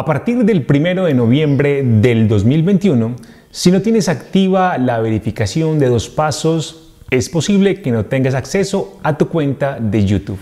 A partir del 1 de noviembre del 2021, si no tienes activa la verificación de dos pasos, es posible que no tengas acceso a tu cuenta de YouTube.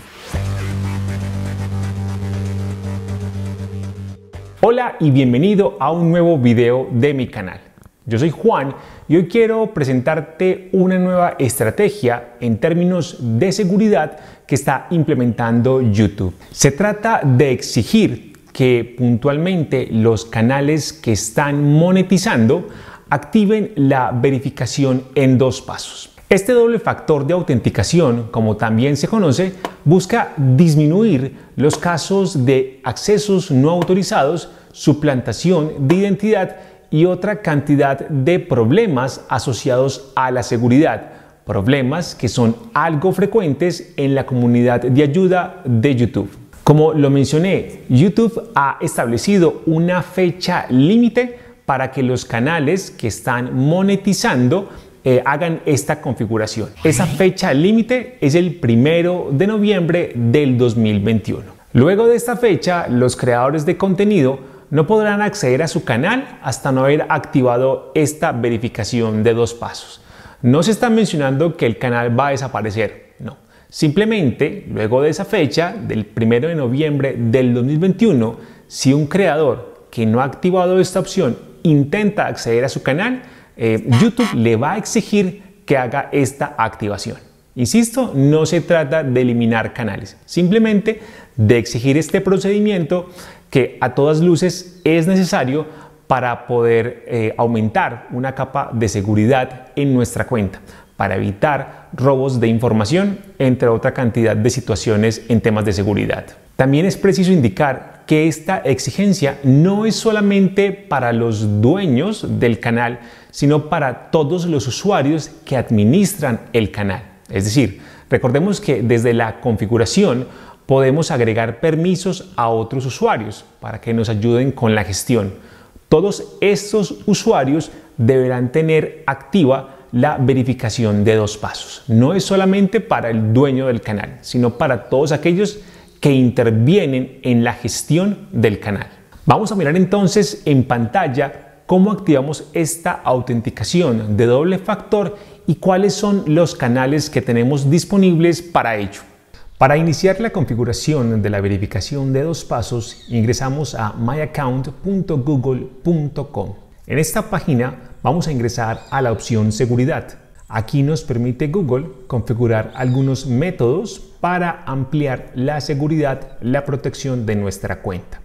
Hola y bienvenido a un nuevo video de mi canal. Yo soy Juan y hoy quiero presentarte una nueva estrategia en términos de seguridad que está implementando YouTube. Se trata de exigir que puntualmente los canales que están monetizando activen la verificación en dos pasos. Este doble factor de autenticación, como también se conoce, busca disminuir los casos de accesos no autorizados, suplantación de identidad y otra cantidad de problemas asociados a la seguridad, problemas que son algo frecuentes en la comunidad de ayuda de YouTube. Como lo mencioné, YouTube ha establecido una fecha límite para que los canales que están monetizando eh, hagan esta configuración. Esa fecha límite es el primero de noviembre del 2021. Luego de esta fecha, los creadores de contenido no podrán acceder a su canal hasta no haber activado esta verificación de dos pasos. No se está mencionando que el canal va a desaparecer, no. Simplemente, luego de esa fecha, del 1 de noviembre del 2021, si un creador que no ha activado esta opción intenta acceder a su canal, eh, YouTube le va a exigir que haga esta activación. Insisto, no se trata de eliminar canales, simplemente de exigir este procedimiento que a todas luces es necesario para poder eh, aumentar una capa de seguridad en nuestra cuenta, para evitar robos de información, entre otra cantidad de situaciones en temas de seguridad. También es preciso indicar que esta exigencia no es solamente para los dueños del canal, sino para todos los usuarios que administran el canal. Es decir, recordemos que desde la configuración podemos agregar permisos a otros usuarios para que nos ayuden con la gestión. Todos estos usuarios deberán tener activa la verificación de dos pasos. No es solamente para el dueño del canal, sino para todos aquellos que intervienen en la gestión del canal. Vamos a mirar entonces en pantalla cómo activamos esta autenticación de doble factor y cuáles son los canales que tenemos disponibles para ello. Para iniciar la configuración de la verificación de dos pasos, ingresamos a myaccount.google.com. En esta página vamos a ingresar a la opción Seguridad. Aquí nos permite Google configurar algunos métodos para ampliar la seguridad, la protección de nuestra cuenta.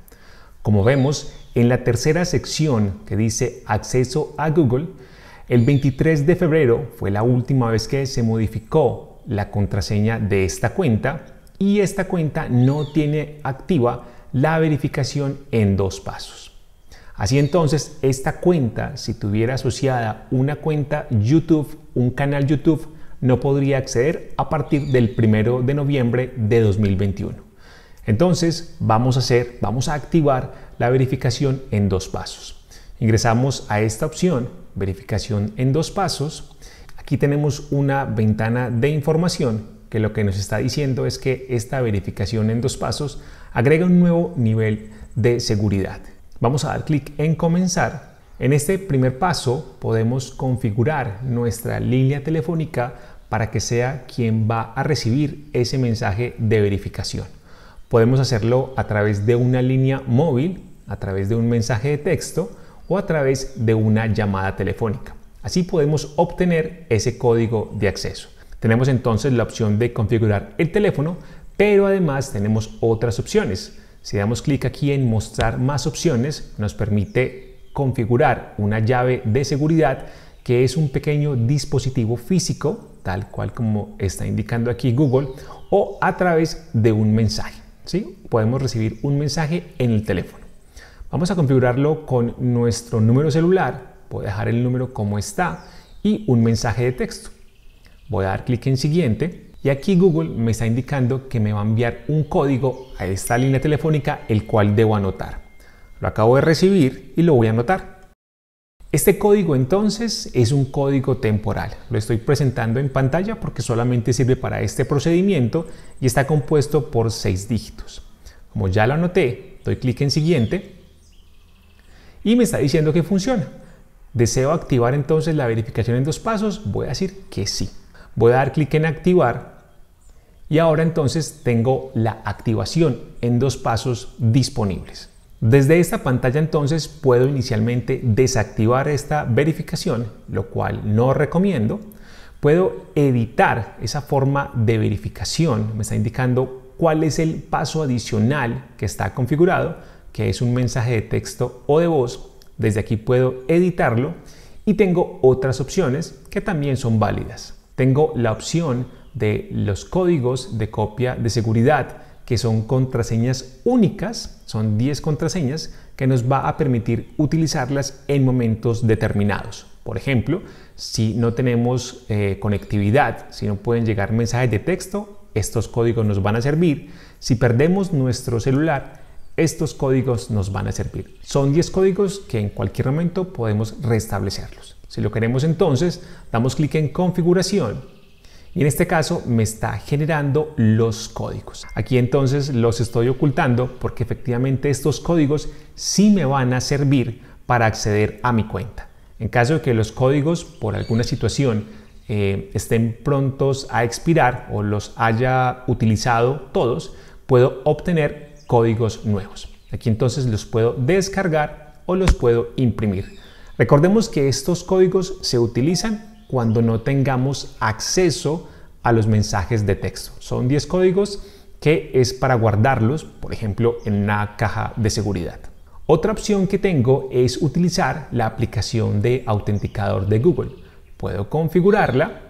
Como vemos, en la tercera sección que dice Acceso a Google, el 23 de febrero fue la última vez que se modificó la contraseña de esta cuenta y esta cuenta no tiene activa la verificación en dos pasos. Así entonces, esta cuenta, si tuviera asociada una cuenta YouTube, un canal YouTube, no podría acceder a partir del 1 de noviembre de 2021. Entonces, vamos a hacer, vamos a activar la verificación en dos pasos. Ingresamos a esta opción, verificación en dos pasos. Aquí tenemos una ventana de información que lo que nos está diciendo es que esta verificación en dos pasos agrega un nuevo nivel de seguridad. Vamos a dar clic en comenzar. En este primer paso podemos configurar nuestra línea telefónica para que sea quien va a recibir ese mensaje de verificación. Podemos hacerlo a través de una línea móvil, a través de un mensaje de texto o a través de una llamada telefónica. Así podemos obtener ese código de acceso. Tenemos entonces la opción de configurar el teléfono, pero además tenemos otras opciones. Si damos clic aquí en mostrar más opciones, nos permite configurar una llave de seguridad que es un pequeño dispositivo físico, tal cual como está indicando aquí Google, o a través de un mensaje. ¿sí? Podemos recibir un mensaje en el teléfono. Vamos a configurarlo con nuestro número celular. a dejar el número como está y un mensaje de texto. Voy a dar clic en siguiente y aquí Google me está indicando que me va a enviar un código a esta línea telefónica, el cual debo anotar. Lo acabo de recibir y lo voy a anotar. Este código entonces es un código temporal. Lo estoy presentando en pantalla porque solamente sirve para este procedimiento y está compuesto por seis dígitos. Como ya lo anoté, doy clic en siguiente y me está diciendo que funciona. ¿Deseo activar entonces la verificación en dos pasos? Voy a decir que sí. Voy a dar clic en activar y ahora entonces tengo la activación en dos pasos disponibles. Desde esta pantalla entonces puedo inicialmente desactivar esta verificación, lo cual no recomiendo. Puedo editar esa forma de verificación, me está indicando cuál es el paso adicional que está configurado, que es un mensaje de texto o de voz. Desde aquí puedo editarlo y tengo otras opciones que también son válidas. Tengo la opción de los códigos de copia de seguridad, que son contraseñas únicas, son 10 contraseñas que nos va a permitir utilizarlas en momentos determinados. Por ejemplo, si no tenemos eh, conectividad, si no pueden llegar mensajes de texto, estos códigos nos van a servir. Si perdemos nuestro celular, estos códigos nos van a servir. Son 10 códigos que en cualquier momento podemos restablecerlos. Si lo queremos entonces, damos clic en configuración y en este caso me está generando los códigos. Aquí entonces los estoy ocultando porque efectivamente estos códigos sí me van a servir para acceder a mi cuenta. En caso de que los códigos por alguna situación eh, estén prontos a expirar o los haya utilizado todos, puedo obtener códigos nuevos. Aquí entonces los puedo descargar o los puedo imprimir. Recordemos que estos códigos se utilizan cuando no tengamos acceso a los mensajes de texto. Son 10 códigos que es para guardarlos, por ejemplo, en una caja de seguridad. Otra opción que tengo es utilizar la aplicación de autenticador de Google. Puedo configurarla.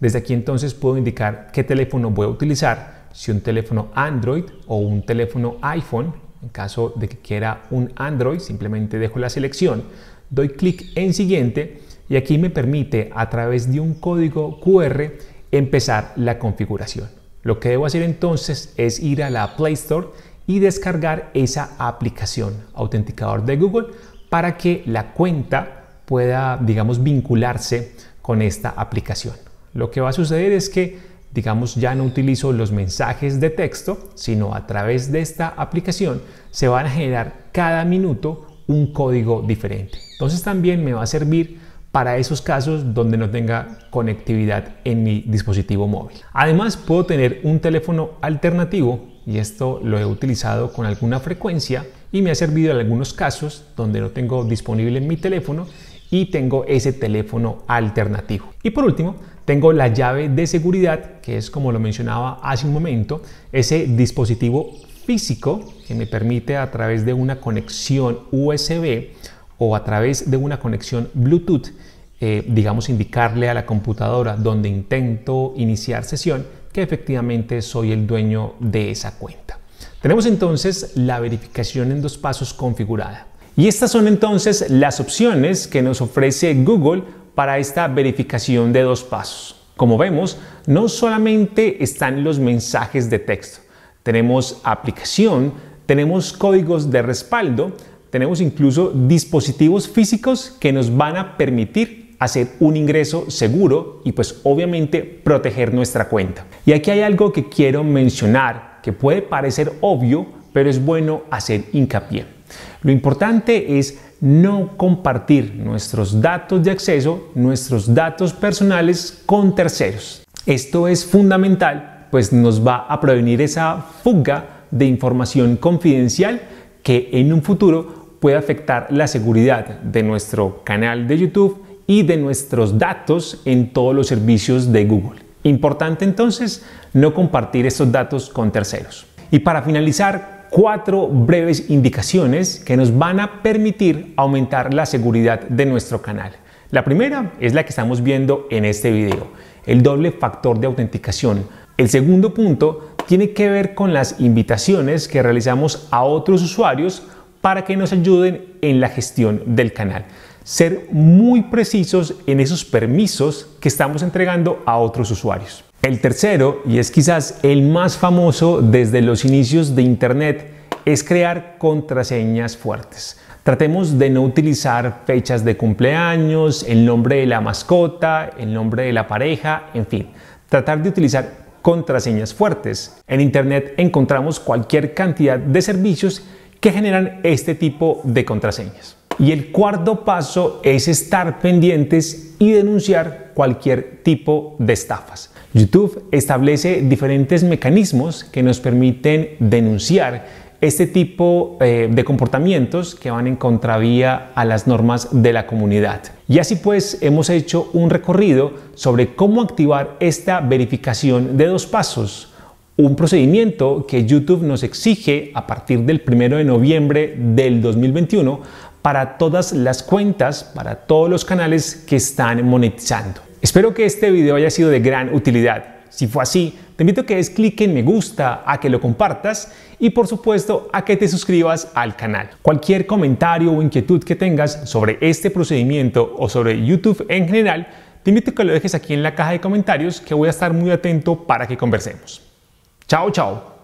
Desde aquí entonces puedo indicar qué teléfono voy a utilizar, si un teléfono Android o un teléfono iPhone. En caso de que quiera un Android, simplemente dejo la selección, doy clic en siguiente y aquí me permite a través de un código QR empezar la configuración. Lo que debo hacer entonces es ir a la Play Store y descargar esa aplicación autenticador de Google para que la cuenta pueda, digamos, vincularse con esta aplicación. Lo que va a suceder es que, digamos, ya no utilizo los mensajes de texto, sino a través de esta aplicación se van a generar cada minuto un código diferente. Entonces también me va a servir para esos casos donde no tenga conectividad en mi dispositivo móvil. Además, puedo tener un teléfono alternativo y esto lo he utilizado con alguna frecuencia y me ha servido en algunos casos donde no tengo disponible mi teléfono y tengo ese teléfono alternativo. Y por último, tengo la llave de seguridad, que es como lo mencionaba hace un momento, ese dispositivo físico que me permite a través de una conexión USB o a través de una conexión Bluetooth, eh, digamos, indicarle a la computadora donde intento iniciar sesión que efectivamente soy el dueño de esa cuenta. Tenemos entonces la verificación en dos pasos configurada. Y estas son entonces las opciones que nos ofrece Google para esta verificación de dos pasos. Como vemos, no solamente están los mensajes de texto, tenemos aplicación, tenemos códigos de respaldo, tenemos incluso dispositivos físicos que nos van a permitir hacer un ingreso seguro y pues obviamente proteger nuestra cuenta. Y aquí hay algo que quiero mencionar que puede parecer obvio, pero es bueno hacer hincapié. Lo importante es no compartir nuestros datos de acceso, nuestros datos personales con terceros. Esto es fundamental, pues nos va a prevenir esa fuga de información confidencial que en un futuro puede afectar la seguridad de nuestro canal de YouTube y de nuestros datos en todos los servicios de Google. Importante entonces no compartir estos datos con terceros. Y para finalizar, cuatro breves indicaciones que nos van a permitir aumentar la seguridad de nuestro canal. La primera es la que estamos viendo en este video, el doble factor de autenticación. El segundo punto tiene que ver con las invitaciones que realizamos a otros usuarios para que nos ayuden en la gestión del canal. Ser muy precisos en esos permisos que estamos entregando a otros usuarios. El tercero, y es quizás el más famoso desde los inicios de Internet, es crear contraseñas fuertes. Tratemos de no utilizar fechas de cumpleaños, el nombre de la mascota, el nombre de la pareja, en fin. Tratar de utilizar contraseñas fuertes. En Internet encontramos cualquier cantidad de servicios que generan este tipo de contraseñas. Y el cuarto paso es estar pendientes y denunciar cualquier tipo de estafas. YouTube establece diferentes mecanismos que nos permiten denunciar este tipo eh, de comportamientos que van en contravía a las normas de la comunidad. Y así pues hemos hecho un recorrido sobre cómo activar esta verificación de dos pasos un procedimiento que YouTube nos exige a partir del 1 de noviembre del 2021 para todas las cuentas, para todos los canales que están monetizando. Espero que este video haya sido de gran utilidad. Si fue así, te invito a que des clic en me gusta, a que lo compartas y por supuesto a que te suscribas al canal. Cualquier comentario o inquietud que tengas sobre este procedimiento o sobre YouTube en general, te invito a que lo dejes aquí en la caja de comentarios que voy a estar muy atento para que conversemos. Tchau, tchau.